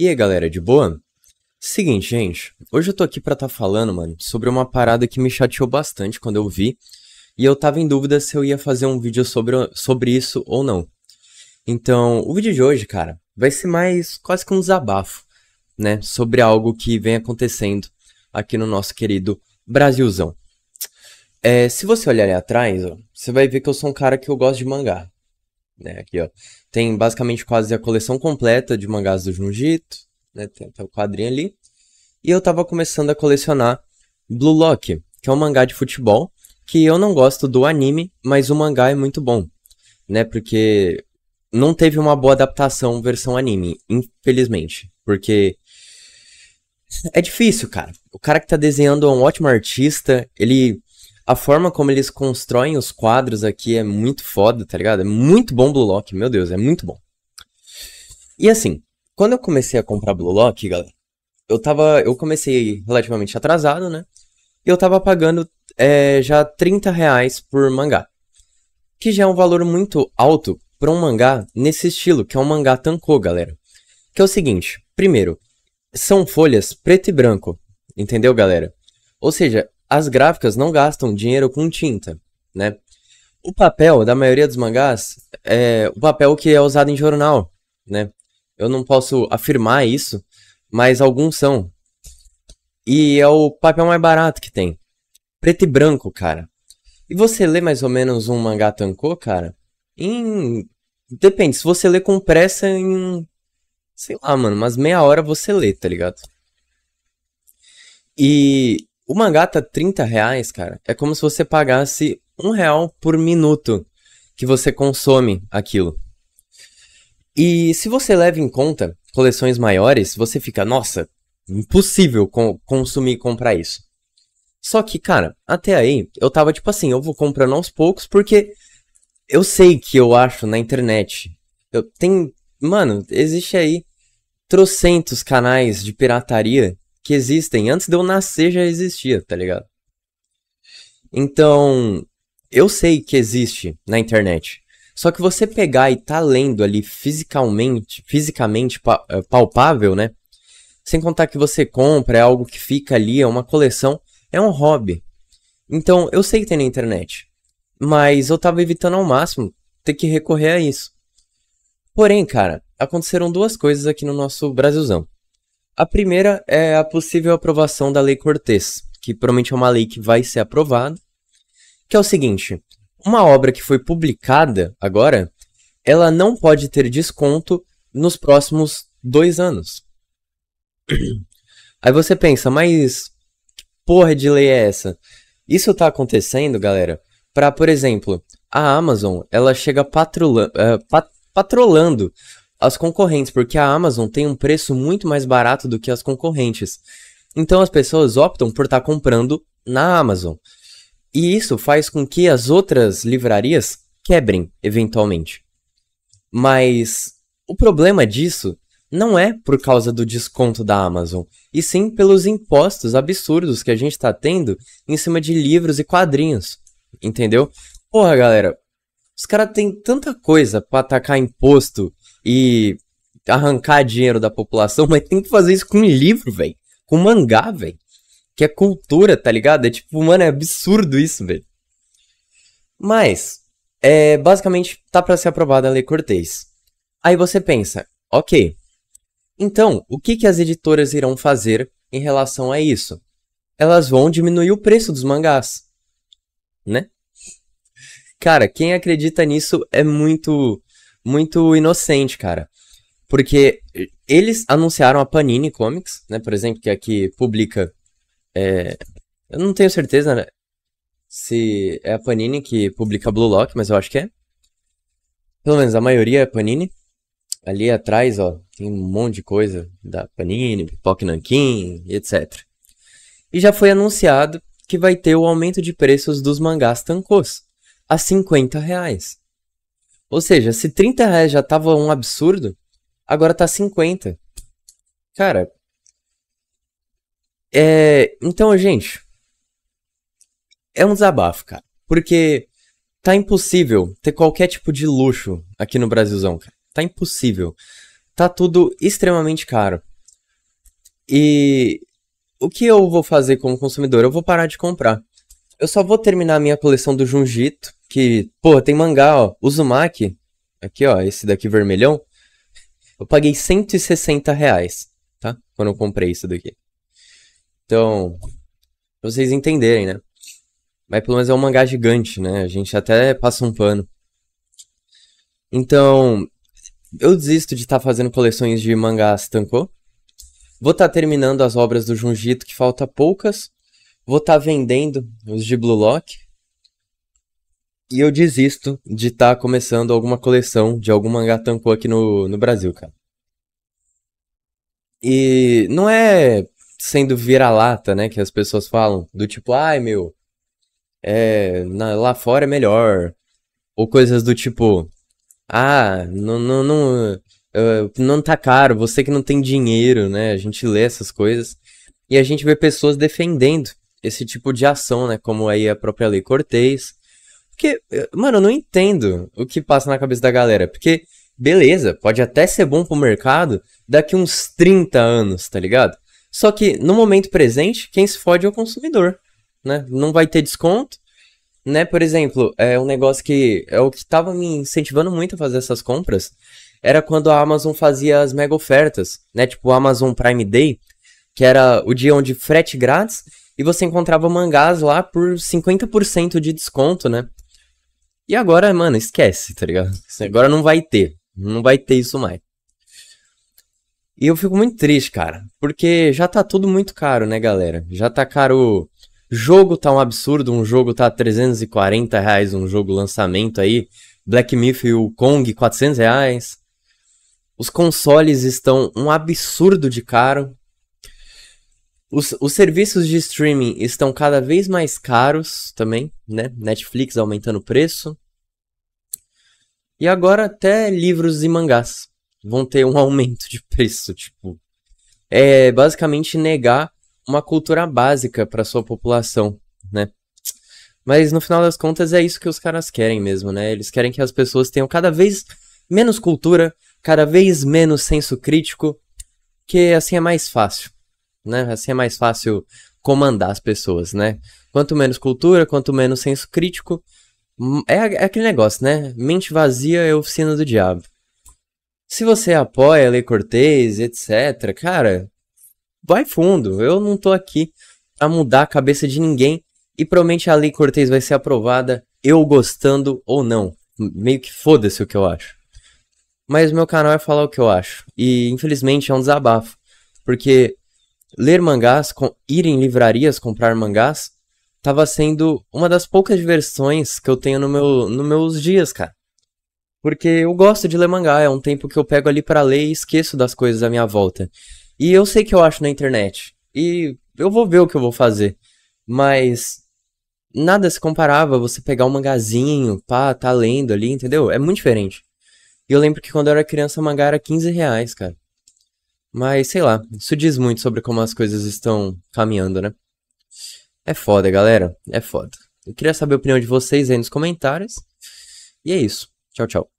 E aí, galera, de boa? Seguinte, gente, hoje eu tô aqui pra tá falando, mano, sobre uma parada que me chateou bastante quando eu vi, e eu tava em dúvida se eu ia fazer um vídeo sobre, sobre isso ou não. Então, o vídeo de hoje, cara, vai ser mais quase que um desabafo, né, sobre algo que vem acontecendo aqui no nosso querido Brasilzão. É, se você olhar ali atrás, ó, você vai ver que eu sou um cara que eu gosto de mangá né? Aqui, ó. Tem basicamente quase a coleção completa de mangás do Junjito, né? Tem até o quadrinho ali. E eu tava começando a colecionar Blue Lock, que é um mangá de futebol, que eu não gosto do anime, mas o mangá é muito bom, né? Porque não teve uma boa adaptação versão anime, infelizmente, porque é difícil, cara. O cara que tá desenhando é um ótimo artista, ele a forma como eles constroem os quadros aqui é muito foda, tá ligado? É muito bom Blue Lock, meu Deus, é muito bom. E assim, quando eu comecei a comprar Blue Lock, galera, eu tava. Eu comecei relativamente atrasado, né? E eu tava pagando é, já 30 reais por mangá. Que já é um valor muito alto para um mangá nesse estilo, que é um mangá tankô, galera. Que é o seguinte, primeiro, são folhas preto e branco, entendeu, galera? Ou seja, as gráficas não gastam dinheiro com tinta, né? O papel da maioria dos mangás é o papel que é usado em jornal, né? Eu não posso afirmar isso, mas alguns são. E é o papel mais barato que tem. Preto e branco, cara. E você lê mais ou menos um mangá tankô, cara, em... Depende, se você lê com pressa em... Sei lá, mano, mas meia hora você lê, tá ligado? E o mangá tá 30 reais, cara. É como se você pagasse um real por minuto que você consome aquilo. E se você leva em conta coleções maiores, você fica, nossa, impossível co consumir e comprar isso. Só que, cara, até aí eu tava tipo assim, eu vou comprando aos poucos porque eu sei que eu acho na internet. Eu tem, mano, existe aí trocentos canais de pirataria que existem. Antes de eu nascer já existia, tá ligado? Então, eu sei que existe na internet. Só que você pegar e tá lendo ali fisicamente, fisicamente eh, palpável, né? Sem contar que você compra, é algo que fica ali, é uma coleção, é um hobby. Então, eu sei que tem na internet, mas eu tava evitando ao máximo ter que recorrer a isso. Porém, cara, aconteceram duas coisas aqui no nosso Brasilzão. A primeira é a possível aprovação da Lei Cortez, que promete uma lei que vai ser aprovada, que é o seguinte: uma obra que foi publicada agora, ela não pode ter desconto nos próximos dois anos. Aí você pensa, mas que porra de lei é essa? Isso tá acontecendo, galera, para, por exemplo, a Amazon, ela chega patrulha, uh, eh, pat patrolando as concorrentes, porque a Amazon tem um preço muito mais barato do que as concorrentes. Então as pessoas optam por estar tá comprando na Amazon. E isso faz com que as outras livrarias quebrem eventualmente. Mas o problema disso não é por causa do desconto da Amazon, e sim pelos impostos absurdos que a gente está tendo em cima de livros e quadrinhos. Entendeu? Porra, galera, os caras têm tanta coisa para atacar imposto e arrancar dinheiro da população, mas tem que fazer isso com livro, velho. Com mangá, velho. Que é cultura, tá ligado? É tipo, mano, é absurdo isso, velho. Mas, é, basicamente, tá para ser aprovada a Lei Cortez. Aí você pensa, ok. Então, o que, que as editoras irão fazer em relação a isso? Elas vão diminuir o preço dos mangás. Né? Cara, quem acredita nisso é muito muito inocente, cara. Porque eles anunciaram a Panini Comics, né? Por exemplo, que é aqui publica. É... Eu não tenho certeza né? se é a Panini que publica Blue Lock, mas eu acho que é. Pelo menos a maioria é Panini. Ali atrás, ó, tem um monte de coisa da Panini, Pipoca Nankin, etc. E já foi anunciado que vai ter o aumento de preços dos mangás tancos a 50 reais. Ou seja, se 30 reais já tava um absurdo, agora tá 50. Cara. É. Então, gente. É um desabafo, cara. Porque tá impossível ter qualquer tipo de luxo aqui no Brasilzão, cara. Tá impossível. Tá tudo extremamente caro. E o que eu vou fazer como consumidor? Eu vou parar de comprar. Eu só vou terminar a minha coleção do Jungito que, pô, tem mangá, ó. Uzumaki. Aqui, ó, esse daqui vermelhão. Eu paguei 160 reais, tá? Quando eu comprei isso daqui. Então, pra vocês entenderem, né? Mas pelo menos é um mangá gigante, né? A gente até passa um pano. Então, eu desisto de estar tá fazendo coleções de mangás tankô. Vou estar tá terminando as obras do Junjito, que falta poucas. Vou estar tá vendendo os de Blue Lock. E eu desisto de estar tá começando alguma coleção de algum mangá tankô aqui no, no Brasil, cara. E não é sendo vira-lata, né, que as pessoas falam, do tipo, ai meu, é, na, lá fora é melhor. Ou coisas do tipo, ah, não, não, não, uh, não tá caro, você que não tem dinheiro, né? A gente lê essas coisas e a gente vê pessoas defendendo esse tipo de ação, né? Como aí a própria Lei Cortez, porque, mano, eu não entendo o que passa na cabeça da galera. Porque, beleza, pode até ser bom pro mercado daqui uns 30 anos, tá ligado? Só que no momento presente, quem se fode é o consumidor, né? Não vai ter desconto, né? Por exemplo, é um negócio que é o que tava me incentivando muito a fazer essas compras era quando a Amazon fazia as mega ofertas, né? Tipo o Amazon Prime Day, que era o dia onde frete grátis e você encontrava mangás lá por 50% de desconto, né? E agora, mano, esquece, tá ligado? Assim, agora não vai ter. Não vai ter isso mais. E eu fico muito triste, cara. Porque já tá tudo muito caro, né, galera? Já tá caro. Jogo tá um absurdo. Um jogo tá 340 reais. Um jogo lançamento aí. Black Myth e o Kong, 400 reais. Os consoles estão um absurdo de caro. Os, os, serviços de streaming estão cada vez mais caros também, né? Netflix aumentando o preço. E agora até livros e mangás vão ter um aumento de preço, tipo. É basicamente negar uma cultura básica para sua população, né? Mas no final das contas é isso que os caras querem mesmo, né? Eles querem que as pessoas tenham cada vez menos cultura, cada vez menos senso crítico, que assim é mais fácil né? Assim é mais fácil comandar as pessoas, né? Quanto menos cultura, quanto menos senso crítico, hum, é, é aquele negócio, né? Mente vazia é oficina do diabo. Se você apoia a Lei Cortez, etc., cara, vai fundo. Eu não tô aqui pra mudar a cabeça de ninguém. E provavelmente a Lei Cortez vai ser aprovada, eu gostando ou não. Meio que foda-se o que eu acho. Mas meu canal é falar o que eu acho. E infelizmente é um desabafo. Porque ler mangás, com, ir em livrarias comprar mangás, tava sendo uma das poucas diversões que eu tenho no meu, nos meus dias, cara. Porque eu gosto de ler mangá, é um tempo que eu pego ali para ler e esqueço das coisas à minha volta. E eu sei que eu acho na internet. E eu vou ver o que eu vou fazer. Mas nada se comparava você pegar um mangazinho, pá, tá lendo ali, entendeu? É muito diferente. E eu lembro que quando eu era criança, mangá era 15 reais, cara. Mas sei lá, isso diz muito sobre como as coisas estão caminhando, né? É foda, galera. É foda. Eu queria saber a opinião de vocês aí nos comentários. E é isso. Tchau, tchau.